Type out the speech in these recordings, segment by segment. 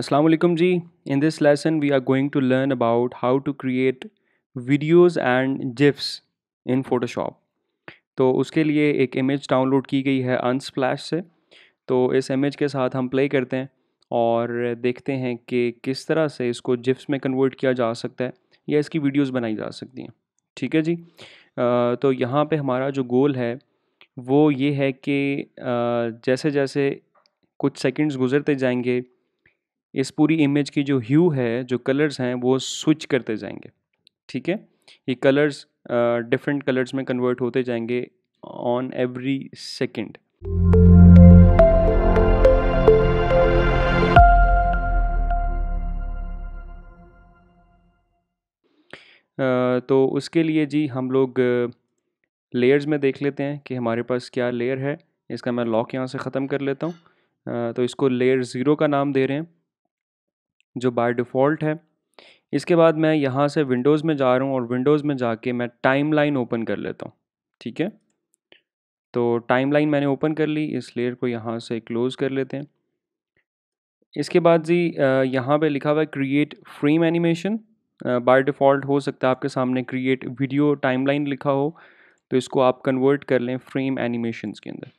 Assalamualaikum जी in this lesson we are going to learn about how to create videos and gifs in Photoshop तो उसके लिए एक image download की गई है अनस्प्लैश से तो इस इमेज के साथ हम प्ले करते हैं और देखते हैं कि किस तरह से इसको जिप्स में कन्वर्ट किया जा सकता है या इसकी वीडियोज़ बनाई जा सकती हैं ठीक है जी आ, तो यहाँ पर हमारा जो गोल है वो ये है कि जैसे जैसे कुछ सेकेंड्स गुजरते जाएंगे इस पूरी इमेज की जो ह्यू है जो कलर्स हैं वो स्विच करते जाएंगे ठीक है ये कलर्स डिफरेंट कलर्स में कन्वर्ट होते जाएंगे ऑन एवरी सेकेंड तो उसके लिए जी हम लोग लेयर्स में देख लेते हैं कि हमारे पास क्या लेयर है इसका मैं लॉक यहाँ से ख़त्म कर लेता हूँ तो इसको लेयर ज़ीरो का नाम दे रहे हैं जो बाय डिफ़ॉल्ट है इसके बाद मैं यहाँ से विंडोज़ में जा रहा हूँ और विंडोज़ में जाके मैं टाइम लाइन ओपन कर लेता हूँ ठीक है तो टाइम लाइन मैंने ओपन कर ली इस लेयर को यहाँ से क्लोज़ कर लेते हैं इसके बाद जी यहाँ पे लिखा हुआ है create frame animation by default हो सकता है आपके सामने क्रिएट वीडियो लाइन लिखा हो तो इसको आप कन्वर्ट कर लें फ्रेम एनिमेशन के अंदर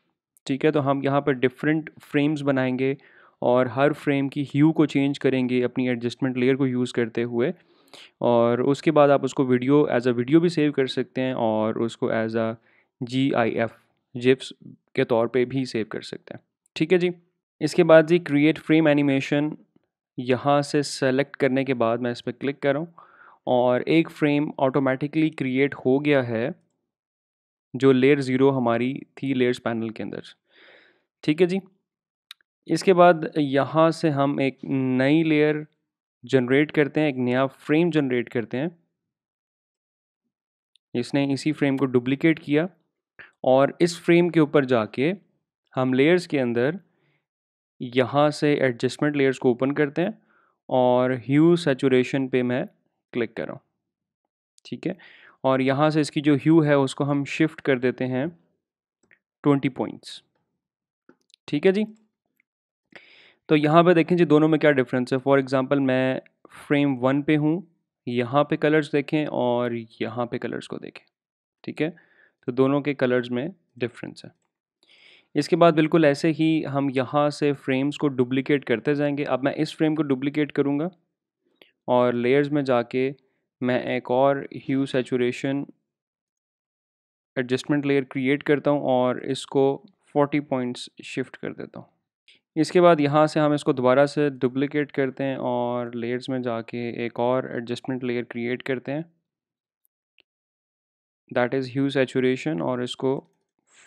ठीक है तो हम यहाँ पर डिफरेंट फ्रेम्स बनाएंगे और हर फ्रेम की ह्यू को चेंज करेंगे अपनी एडजस्टमेंट लेयर को यूज़ करते हुए और उसके बाद आप उसको वीडियो एज अ वीडियो भी सेव कर सकते हैं और उसको as a G I F gifs के तौर पे भी सेव कर सकते हैं ठीक है जी इसके बाद जी क्रिएट फ्रेम एनिमेशन यहाँ से सेलेक्ट करने के बाद मैं इस पर क्लिक कर रहा हूँ और एक फ्रेम ऑटोमेटिकली क्रिएट हो गया है जो लेयर ज़ीरो हमारी थी लेयर्स पैनल के अंदर ठीक है जी इसके बाद यहाँ से हम एक नई लेयर जनरेट करते हैं एक नया फ्रेम जनरेट करते हैं इसने इसी फ्रेम को डुप्लिकेट किया और इस फ्रेम के ऊपर जाके हम लेयर्स के अंदर यहाँ से एडजस्टमेंट लेयर्स को ओपन करते हैं और ह्यू सेचुरेशन पे मैं क्लिक कर रहा हूँ ठीक है और यहाँ से इसकी जो ह्यू है उसको हम शिफ्ट कर देते हैं ट्वेंटी पॉइंट्स ठीक है जी तो यहाँ पे देखें जी दोनों में क्या डिफरेंस है फॉर एग्जांपल मैं फ्रेम वन पे हूँ यहाँ पे कलर्स देखें और यहाँ पे कलर्स को देखें ठीक है तो दोनों के कलर्स में डिफरेंस है इसके बाद बिल्कुल ऐसे ही हम यहाँ से फ्रेम्स को डुप्लिकेट करते जाएंगे अब मैं इस फ्रेम को डुप्लिकेट करूँगा और लेयर्स में जाके मैं एक और hue saturation adjustment layer create करता हूँ और इसको 40 पॉइंट्स शिफ्ट कर देता हूँ इसके बाद यहाँ से हम इसको दोबारा से डुप्लिकेट करते हैं और लेयर्स में जाके एक और एडजस्टमेंट लेयर क्रिएट करते हैं दैट इज़ ह्यू सेचुरेशन और इसको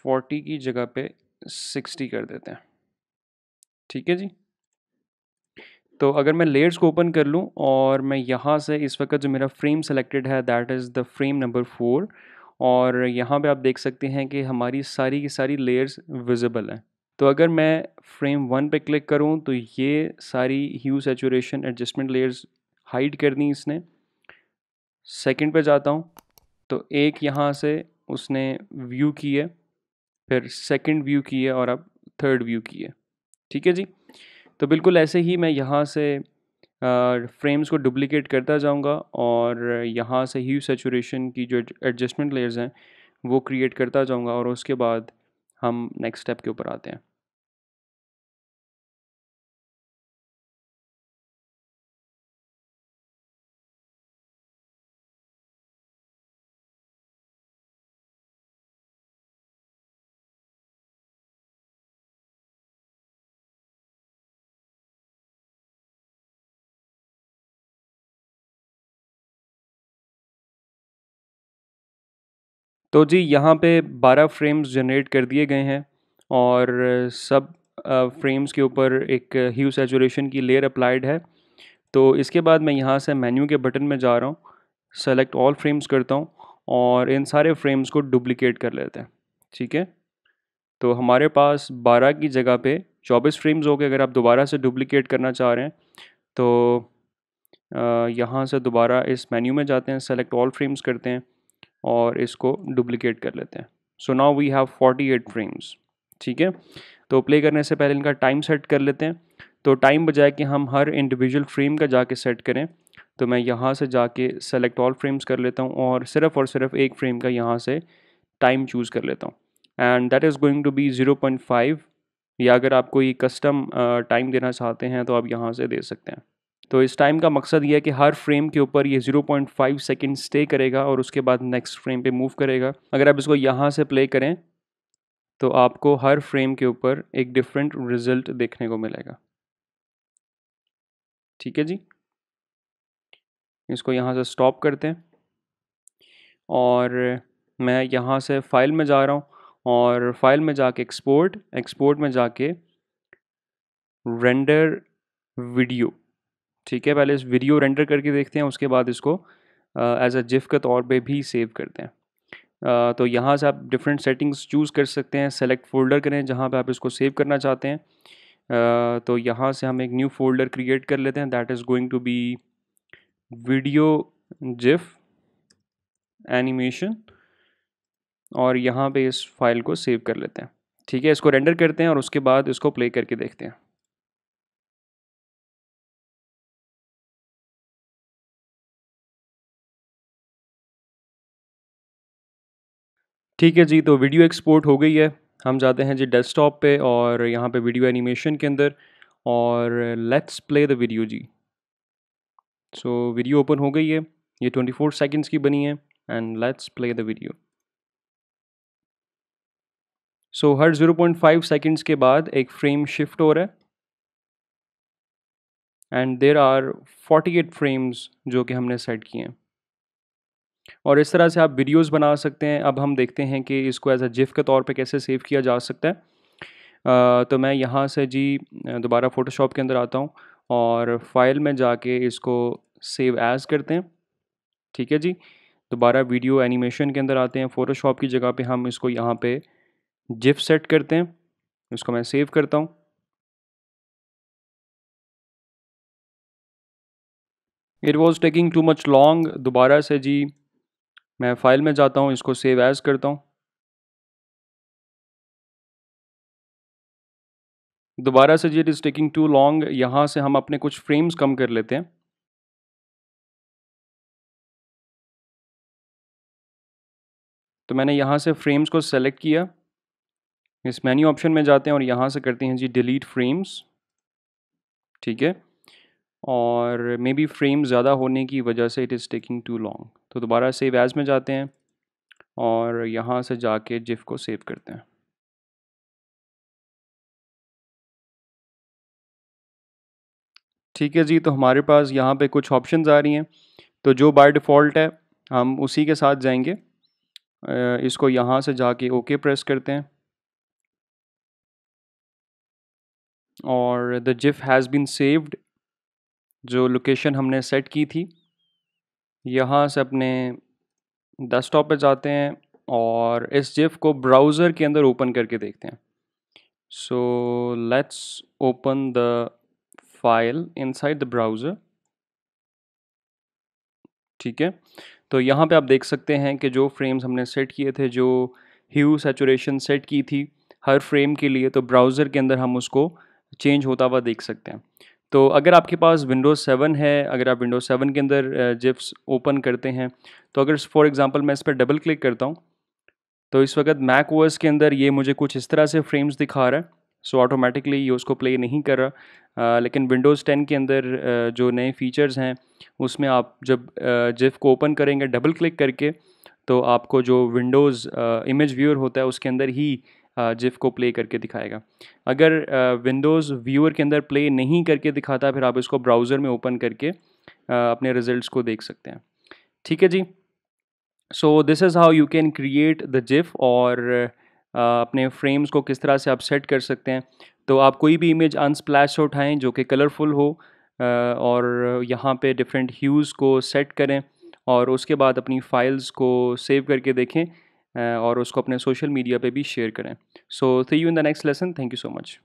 40 की जगह पे 60 कर देते हैं ठीक है जी तो अगर मैं लेयर्स को ओपन कर लूँ और मैं यहाँ से इस वक्त जो मेरा फ्रेम सेलेक्टेड है that is the frame number four और यहाँ पे आप देख सकते हैं कि हमारी सारी की सारी लेयर्स विजिबल हैं तो अगर मैं फ्रेम वन पे क्लिक करूँ तो ये सारी hue saturation adjustment layers hide कर दी इसने सेकंड पे जाता हूँ तो एक यहाँ से उसने व्यू की है फिर सेकंड व्यू की है और अब थर्ड व्यू की है ठीक है जी तो बिल्कुल ऐसे ही मैं यहाँ से फ्रेम्स को डुप्लिकेट करता जाऊँगा और यहाँ से ह्यू सेचुरेशन की जो एडजस्टमेंट लेयर्स हैं वो क्रिएट करता जाऊँगा और उसके बाद हम नेक्स्ट स्टेप के ऊपर आते हैं तो जी यहाँ पे 12 फ्रेम्स जनरेट कर दिए गए हैं और सब फ्रेम्स के ऊपर एक ही सेचुरेशन की लेयर अप्लाइड है तो इसके बाद मैं यहाँ से मेन्यू के बटन में जा रहा हूँ सेलेक्ट ऑल फ्रेम्स करता हूँ और इन सारे फ्रेम्स को डुप्लिकेट कर लेते हैं ठीक है तो हमारे पास 12 की जगह पे 24 फ्रेम्स हो गए अगर आप दोबारा से डुप्लिकेट करना चाह रहे हैं तो यहाँ से दोबारा इस मेन्यू में जाते हैं सेलेक्ट ऑल फ्रेम्स करते हैं और इसको डुप्लिकेट कर लेते हैं so now we have 48 frames ठीक है तो प्ले करने से पहले इनका टाइम सेट कर लेते हैं तो टाइम बजाय कि हम हर इंडिविजुअल फ्रेम का जाके सेट करें तो मैं यहाँ से जाके सेलेक्ट ऑल फ्रेम्स कर लेता हूँ और सिर्फ और सिर्फ एक फ्रेम का यहाँ से टाइम चूज़ कर लेता हूँ and that is going to be zero point five या अगर आप कोई कस्टम टाइम देना चाहते हैं तो आप यहाँ से दे सकते हैं तो इस टाइम का मकसद ये है कि हर फ्रेम के ऊपर ये 0.5 सेकेंड स्टे करेगा और उसके बाद नेक्स्ट फ्रेम पे मूव करेगा अगर आप इसको यहाँ से प्ले करें तो आपको हर फ्रेम के ऊपर एक डिफरेंट रिजल्ट देखने को मिलेगा ठीक है जी इसको यहाँ से स्टॉप करते हैं और मैं यहाँ से फाइल में जा रहा हूँ और फाइल में जाके एक्सपोर्ट एक्सपोर्ट में जाके रेंडर वीडियो ठीक है पहले इस वीडियो रेंडर करके देखते हैं उसके बाद इसको एज अ जिफ के तौर पे भी सेव करते हैं uh, तो यहाँ से आप डिफरेंट सेटिंग्स चूज़ कर सकते हैं सेलेक्ट फोल्डर करें जहाँ पे आप इसको सेव करना चाहते हैं uh, तो यहाँ से हम एक न्यू फोल्डर क्रिएट कर लेते हैं that is going to be video GIF animation और यहाँ पे इस फाइल को सेव कर लेते हैं ठीक है इसको रेंडर करते हैं और उसके बाद इसको प्ले करके देखते हैं ठीक है जी तो वीडियो एक्सपोर्ट हो गई है हम जाते हैं जी डेस्कटॉप पे और यहाँ पे वीडियो एनिमेशन के अंदर और लेट्स प्ले द वीडियो जी सो वीडियो ओपन हो गई है ये 24 सेकेंड्स की बनी है and let's play the video so हर 0.5 सेकेंड्स के बाद एक फ्रेम शिफ्ट हो रहा है एंड देर आर 48 फ्रेम्स जो कि हमने सेट किए हैं और इस तरह से आप वीडियोस बना सकते हैं अब हम देखते हैं कि इसको एज अ जिफ के तौर पे कैसे सेव किया जा सकता है आ, तो मैं यहाँ से जी दोबारा फ़ोटोशॉप के अंदर आता हूँ और फाइल में जाके इसको सेव एज़ करते हैं ठीक है जी दोबारा वीडियो एनिमेशन के अंदर आते हैं फ़ोटोशॉप की जगह पर हम इसको यहाँ पर जिफ सेट करते हैं इसको मैं सेव करता हूँ it was taking too much long दोबारा से जी मैं फाइल में जाता हूँ इसको सेव एज़ करता हूँ दोबारा से जी it is taking too long यहाँ से हम अपने कुछ फ्रेम्स कम कर लेते हैं तो मैंने यहाँ से फ्रेम्स को सेलेक्ट किया इस मेन्यू ऑप्शन में जाते हैं और यहाँ से करते हैं जी डिलीट फ्रेम्स ठीक है और मे बी फ्रेम ज़्यादा होने की वजह से it is taking too long तो दोबारा सेव एज़ में जाते हैं और यहाँ से जाके जिफ को सेव करते हैं ठीक है जी तो हमारे पास यहाँ पे कुछ ऑप्शंस आ रही हैं तो जो बाय डिफ़ॉल्ट है हम उसी के साथ जाएंगे इसको यहाँ से जाके ओके प्रेस करते हैं और the GIF has been saved जो लोकेशन हमने सेट की थी यहाँ से अपने डेस्कटॉप पे जाते हैं और इस जिफ को ब्राउज़र के अंदर ओपन करके देखते हैं so let's open the file inside the browser ठीक है तो यहाँ पे आप देख सकते हैं कि जो फ्रेम्स हमने सेट किए थे जो ह्यू सेचुरेशन सेट की थी हर फ्रेम के लिए तो ब्राउज़र के अंदर हम उसको चेंज होता हुआ देख सकते हैं तो अगर आपके पास विंडोज़ सेवन है अगर आप विंडोज़ सेवन के अंदर जिप्स ओपन करते हैं तो अगर फॉर एग्ज़ाम्पल मैं इस पर डबल क्लिक करता हूँ तो इस वक्त मैक ओएस के अंदर ये मुझे कुछ इस तरह से फ्रेम्स दिखा रहा है सो ऑटोमेटिकली ये उसको प्ले नहीं कर रहा आ, लेकिन विंडोज़ टेन के अंदर जो नए फीचर्स हैं उसमें आप जब जिफ को ओपन करेंगे डबल क्लिक करके तो आपको जो विंडोज़ इमेज व्यूअर होता है उसके अंदर ही जिफ को प्ले करके दिखाएगा अगर विंडोज़ व्यूअर के अंदर प्ले नहीं करके दिखाता फिर आप इसको ब्राउज़र में ओपन करके अपने रिजल्ट को देख सकते हैं ठीक है जी so this is how you can create the GIF और अपने फ्रेम्स को किस तरह से आप सेट कर सकते हैं तो आप कोई भी इमेज अनस्प्लैश उठाएँ जो कि कलरफुल हो और यहाँ पे डिफरेंट ह्यूज़ को सेट करें और उसके बाद अपनी फाइल्स को सेव करके देखें और उसको अपने सोशल मीडिया पे भी शेयर करें so see you in the next lesson thank you so much